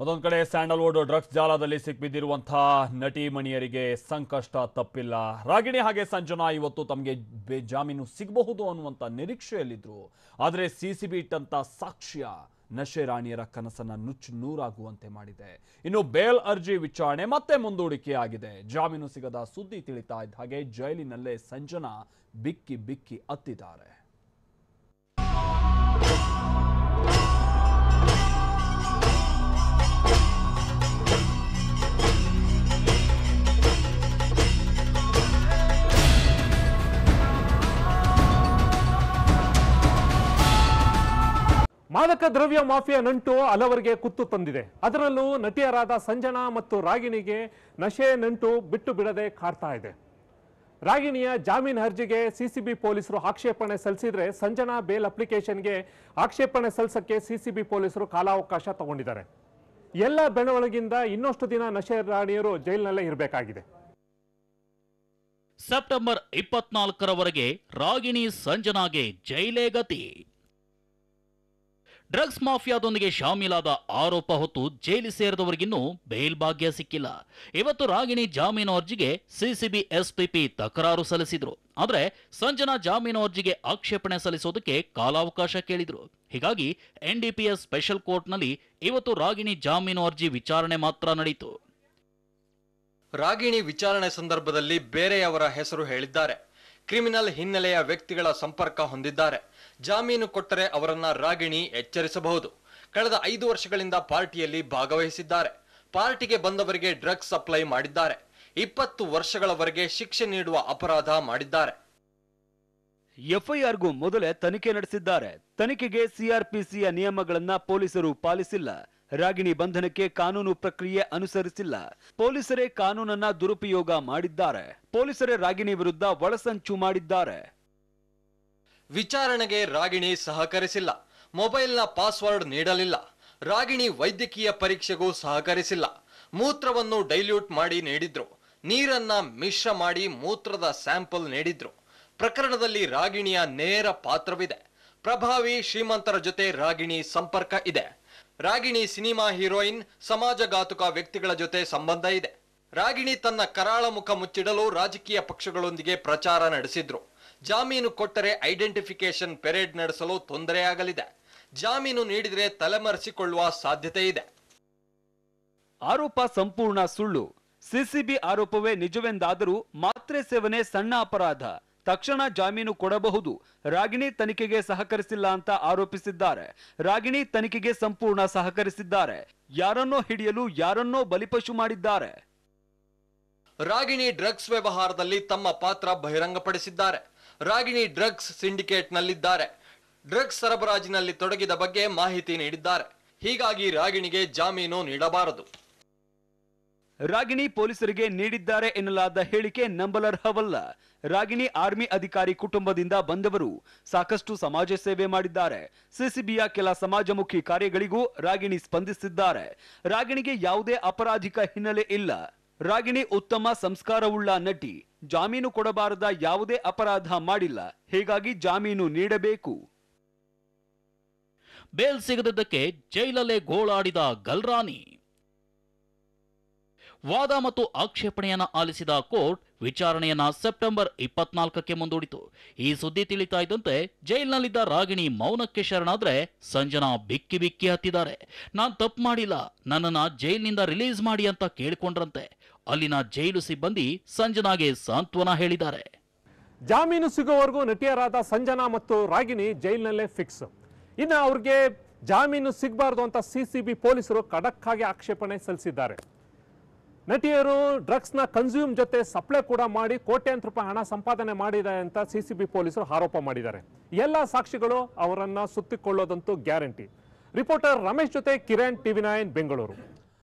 ಮತ್ತೊಂದು ಕಡೆ Sandalwood drugs ಜಾಲದಲ್ಲಿ ಸಿಕ್ಬಿದ್ದಿರುವಂತಹ ನಟಿ ಮಣಿಯರಿಗೆ ಸಂಕಷ್ಟ ತಪ್ಪಿಲ್ಲ ರಾಗಿಣಿ ಹಾಗೆ ಸಂಜನಾ ಇವತ್ತು ತಮಗೆ ಜಾಮೀನು ಸಿಗಬಹುದು ಅನ್ನುವಂಥ ನಿರೀಕ್ಷೆಯಲ್ಲಿದ್ದರು ಆದರೆ ಸಿ ಬಿ ಇಟ್ಟಂಥ ಸಾಕ್ಷ್ಯ ನಶೆ ರಾಣಿಯರ ಕನಸನ್ನ ನುಚ್ಚು ನೂರಾಗುವಂತೆ ಮಾಡಿದೆ ಇನ್ನು ಬೇಲ್ ಅರ್ಜಿ ವಿಚಾರಣೆ ಮತ್ತೆ ಮುಂದೂಡಿಕೆಯಾಗಿದೆ ಜಾಮೀನು ಸಿಗದ ಸುದ್ದಿ ತಿಳಿತಾ ಇದ್ದ ಹಾಗೆ ಜೈಲಿನಲ್ಲೇ ಸಂಜನಾ ಬಿಕ್ಕಿ ಬಿಕ್ಕಿ ಅತ್ತಿದ್ದಾರೆ ಮಾದಕ ದ್ರವ್ಯ ಮಾಫಿಯಾ ನಂಟು ಹಲವರಿಗೆ ಕುತ್ತು ತಂದಿದೆ ಅದರಲ್ಲೂ ನಟಿಯರಾದ ಸಂಜನಾ ಮತ್ತು ರಾಗಿಣಿಗೆ ನಶೆ ನಂಟು ಬಿಟ್ಟು ಬಿಡದೆ ಕಾಡ್ತಾ ಇದೆ ರಾಗಿಣಿಯ ಜಾಮೀನು ಅರ್ಜಿಗೆ ಸಿಸಿಬಿ ಪೊಲೀಸರು ಆಕ್ಷೇಪಣೆ ಸಲ್ಲಿಸಿದ್ರೆ ಸಂಜನಾ ಬೇಲ್ ಅಪ್ಲಿಕೇಶನ್ಗೆ ಆಕ್ಷೇಪಣೆ ಸಲ್ಲಿಸಕ್ಕೆ ಸಿಸಿಬಿ ಪೊಲೀಸರು ಕಾಲಾವಕಾಶ ತಗೊಂಡಿದ್ದಾರೆ ಎಲ್ಲ ಬೆಳವಣಿಗಿಂದ ಇನ್ನಷ್ಟು ದಿನ ನಶೆ ರಾಣಿಯರು ಜೈಲಿನಲ್ಲೇ ಇರಬೇಕಾಗಿದೆ ಸೆಪ್ಟೆಂಬರ್ ಇಪ್ಪತ್ನಾಲ್ಕರವರೆಗೆ ರಾಗಿಣಿ ಸಂಜನಾಗೆ ಜೈಲೇ ಗತಿ ಡ್ರಗ್ಸ್ ಮಾಫಿಯಾದೊಂದಿಗೆ ಶಾಮೀಲಾದ ಆರೋಪ ಹೊತ್ತು ಜೈಲು ಸೇರಿದವರಿಗಿನ್ನೂ ಬೇಲ್ ಭಾಗ್ಯ ಸಿಕ್ಕಿಲ್ಲ ಇವತ್ತು ರಾಗಿಣಿ ಜಾಮೀನು ಅರ್ಜಿಗೆ ಸಿಸಿಬಿ ಎಸ್ಪಿಪಿ ತಕರಾರು ಸಲ್ಲಿಸಿದ್ರು ಆದರೆ ಸಂಜನಾ ಜಾಮೀನು ಅರ್ಜಿಗೆ ಆಕ್ಷೇಪಣೆ ಸಲ್ಲಿಸೋದಕ್ಕೆ ಕಾಲಾವಕಾಶ ಕೇಳಿದ್ರು ಹೀಗಾಗಿ ಎನ್ಡಿಪಿಎಸ್ ಸ್ಪೆಷಲ್ ಕೋರ್ಟ್ನಲ್ಲಿ ಇವತ್ತು ರಾಗಿಣಿ ಜಾಮೀನು ಅರ್ಜಿ ವಿಚಾರಣೆ ಮಾತ್ರ ನಡೆಯಿತು ರಾಗಿಣಿ ವಿಚಾರಣೆ ಸಂದರ್ಭದಲ್ಲಿ ಬೇರೆಯವರ ಹೆಸರು ಹೇಳಿದ್ದಾರೆ ಕ್ರಿಮಿನಲ್ ಹಿನ್ನೆಲೆಯ ವ್ಯಕ್ತಿಗಳ ಸಂಪರ್ಕ ಹೊಂದಿದ್ದಾರೆ ಜಾಮೀನು ಕೊಟ್ಟರೆ ಅವರನ್ನ ರಾಗಿಣಿ ಎಚ್ಚರಿಸಬಹುದು ಕಳೆದ ಐದು ವರ್ಷಗಳಿಂದ ಪಾರ್ಟಿಯಲ್ಲಿ ಭಾಗವಹಿಸಿದ್ದಾರೆ ಪಾರ್ಟಿಗೆ ಬಂದವರಿಗೆ ಡ್ರಗ್ಸ್ ಸಪ್ಲೈ ಮಾಡಿದ್ದಾರೆ ಇಪ್ಪತ್ತು ವರ್ಷಗಳವರೆಗೆ ಶಿಕ್ಷೆ ನೀಡುವ ಅಪರಾಧ ಮಾಡಿದ್ದಾರೆ ಎಫ್ಐಆರ್ಗೂ ಮೊದಲೇ ತನಿಖೆ ನಡೆಸಿದ್ದಾರೆ ತನಿಖೆಗೆ ಸಿಆರ್ಪಿಸಿಯ ನಿಯಮಗಳನ್ನು ಪೊಲೀಸರು ಪಾಲಿಸಿಲ್ಲ ರಾಗಿಣಿ ಬಂಧನಕ್ಕೆ ಕಾನೂನು ಪ್ರಕ್ರಿಯೆ ಅನುಸರಿಸಿಲ್ಲ ಪೊಲೀಸರೇ ಕಾನೂನನ್ನ ದುರುಪಯೋಗ ಮಾಡಿದ್ದಾರೆ ಪೊಲೀಸರೇ ರಾಗಿಣಿ ವಿರುದ್ಧ ಒಳಸಂಚು ಮಾಡಿದ್ದಾರೆ ವಿಚಾರಣೆಗೆ ರಾಗಿಣಿ ಸಹಕರಿಸಿಲ್ಲ ಮೊಬೈಲ್ನ ಪಾಸ್ವರ್ಡ್ ನೀಡಲಿಲ್ಲ ರಾಗಿಣಿ ವೈದ್ಯಕೀಯ ಪರೀಕ್ಷೆಗೂ ಸಹಕರಿಸಿಲ್ಲ ಮೂತ್ರವನ್ನು ಡೈಲ್ಯೂಟ್ ಮಾಡಿ ನೀಡಿದ್ರು ನೀರನ್ನ ಮಿಶ್ರ ಮಾಡಿ ಮೂತ್ರದ ಸ್ಯಾಂಪಲ್ ನೀಡಿದ್ರು ಪ್ರಕರಣದಲ್ಲಿ ರಾಗಿಣಿಯ ನೇರ ಪಾತ್ರವಿದೆ ಪ್ರಭಾವಿ ಶ್ರೀಮಂತರ ಜೊತೆ ರಾಗಿಣಿ ಸಂಪರ್ಕ ಇದೆ ರಾಗಿಣಿ ಸಿನಿಮಾ ಹೀರೋಯಿನ್ ಸಮಾಜಘಾತುಕ ವ್ಯಕ್ತಿಗಳ ಜೊತೆ ಸಂಬಂಧ ಇದೆ ರಾಗಿಣಿ ತನ್ನ ಕರಾಳ ಮುಖ ಮುಚ್ಚಿಡಲು ರಾಜಕೀಯ ಪಕ್ಷಗಳೊಂದಿಗೆ ಪ್ರಚಾರ ನಡೆಸಿದ್ರು ಜಾಮೀನು ಕೊಟ್ಟರೆ ಐಡೆಂಟಿಫಿಕೇಶನ್ ಪೆರೇಡ್ ನಡೆಸಲು ತೊಂದರೆಯಾಗಲಿದೆ ಜಾಮೀನು ನೀಡಿದರೆ ತಲೆಮರೆಸಿಕೊಳ್ಳುವ ಸಾಧ್ಯತೆ ಇದೆ ಆರೋಪ ಸಂಪೂರ್ಣ ಸುಳ್ಳು ಸಿಸಿಬಿ ಆರೋಪವೇ ನಿಜವೆಂದಾದರೂ ಮಾತ್ರೆ ಸೇವನೆ ಸಣ್ಣ ಅಪರಾಧ ತಕ್ಷಣ ಜಾಮೀನು ಕೊಡಬಹುದು ರಾಗಿಣಿ ತನಿಖೆಗೆ ಸಹಕರಿಸಿಲ್ಲ ಅಂತ ಆರೋಪಿಸಿದ್ದಾರೆ ರಾಗಿಣಿ ತನಿಖೆಗೆ ಸಂಪೂರ್ಣ ಸಹಕರಿಸಿದ್ದಾರೆ ಯಾರನ್ನೋ ಹಿಡಿಯಲು ಯಾರನ್ನೋ ಬಲಿಪಶು ಮಾಡಿದ್ದಾರೆ ರಾಗಿಣಿ ಡ್ರಗ್ಸ್ ವ್ಯವಹಾರದಲ್ಲಿ ತಮ್ಮ ಪಾತ್ರ ಬಹಿರಂಗಪಡಿಸಿದ್ದಾರೆ ರಾಗಿಣಿ ಡ್ರಗ್ಸ್ ಸಿಂಡಿಕೇಟ್ನಲ್ಲಿದ್ದಾರೆ ಡ್ರಗ್ಸ್ ಸರಬರಾಜಿನಲ್ಲಿ ತೊಡಗಿದ ಬಗ್ಗೆ ಮಾಹಿತಿ ನೀಡಿದ್ದಾರೆ ಹೀಗಾಗಿ ರಾಗಿಣಿಗೆ ಜಾಮೀನು ನೀಡಬಾರದು ರಾಗಿಣಿ ಪೊಲೀಸರಿಗೆ ನೀಡಿದ್ದಾರೆ ಎನ್ನಲಾದ ಹೇಳಿಕೆ ನಂಬಲರ್ಹವಲ್ಲ ರಾಗಿಣಿ ಆರ್ಮಿ ಅಧಿಕಾರಿ ಕುಟುಂಬದಿಂದ ಬಂದವರು ಸಾಕಷ್ಟು ಸಮಾಜ ಸೇವೆ ಮಾಡಿದ್ದಾರೆ ಸಿಸಿಬಿಯ ಕೆಲ ಸಮಾಜಮುಖಿ ಕಾರ್ಯಗಳಿಗೂ ರಾಗಿಣಿ ಸ್ಪಂದಿಸಿದ್ದಾರೆ ರಾಗಿಣಿಗೆ ಯಾವುದೇ ಅಪರಾಧಿಕ ಹಿನ್ನೆಲೆ ಇಲ್ಲ ರಾಗಿಣಿ ಉತ್ತಮ ಸಂಸ್ಕಾರವುಳ್ಳ ನಟಿ ಜಾಮೀನು ಕೊಡಬಾರದ ಯಾವುದೇ ಅಪರಾಧ ಮಾಡಿಲ್ಲ ಹೀಗಾಗಿ ಜಾಮೀನು ನೀಡಬೇಕು ಬೇಲ್ ಸಿಗದಿದ್ದಕ್ಕೆ ಜೈಲಲ್ಲೇ ಗೋಳಾಡಿದ ಗಲ್ರಾನಿ ವಾದ ಮತ್ತು ಆಕ್ಷೇಪಣೆಯನ್ನು ಆಲಿಸಿದ ಕೋರ್ಟ್ ವಿಚಾರಣೆಯನ್ನ ಸೆಪ್ಟೆಂಬರ್ ಇಪ್ಪತ್ನಾಲ್ಕಕ್ಕೆ ಮುಂದೂಡಿತು ಈ ಸುದ್ದಿ ತಿಳಿತಾ ಇದ್ದಂತೆ ಜೈಲಿನಲ್ಲಿದ್ದ ರಾಗಿಣಿ ಮೌನಕ್ಕೆ ಶರಣಾದ್ರೆ ಸಂಜನಾ ಬಿಕ್ಕಿ ಬಿಕ್ಕಿ ಹತ್ತಿದ್ದಾರೆ ನಾನು ತಪ್ಪು ಮಾಡಿಲ್ಲ ನನ್ನನ್ನ ಜೈಲಿನಿಂದ ರಿಲೀಸ್ ಮಾಡಿ ಅಂತ ಕೇಳಿಕೊಂಡ್ರಂತೆ ಅಲ್ಲಿನ ಜೈಲು ಸಿಬ್ಬಂದಿ ಸಂಜನಾಗೆ ಸಾಂತ್ವನ ಹೇಳಿದ್ದಾರೆ ಜಾಮೀನು ಸಿಗುವವರೆಗೂ ನಟಿಯರಾದ ಸಂಜನಾ ಮತ್ತು ರಾಗಿಣಿ ಜೈಲಿನಲ್ಲೇ ಫಿಕ್ಸ್ ಇನ್ನು ಅವ್ರಿಗೆ ಜಾಮೀನು ಸಿಗಬಾರ್ದು ಅಂತ ಸಿಸಿಬಿ ಪೊಲೀಸರು ಖಡಕ್ಕಾಗಿ ಆಕ್ಷೇಪಣೆ ಸಲ್ಲಿಸಿದ್ದಾರೆ ನಟಿಯರು ಡ್ರಗ್ಸ್ನ ಕನ್ಸ್ಯೂಮ್ ಜೊತೆ ಸಪ್ಲೈ ಕೂಡ ಮಾಡಿ ಕೋಟ್ಯಾಂತರ ರೂಪಾಯಿ ಹಣ ಸಂಪಾದನೆ ಮಾಡಿದೆ ಅಂತ ಸಿ ಸಿ ಬಿ ಪೊಲೀಸರು ಆರೋಪ ಮಾಡಿದ್ದಾರೆ ಎಲ್ಲ ಸಾಕ್ಷಿಗಳು ಅವರನ್ನು ಸುತ್ತಿಕೊಳ್ಳೋದಂತೂ ಗ್ಯಾರಂಟಿ ರಿಪೋರ್ಟರ್ ರಮೇಶ್ ಜೊತೆ ಕಿರಣ್ ಟಿವಿ ನೈನ್ ಬೆಂಗಳೂರು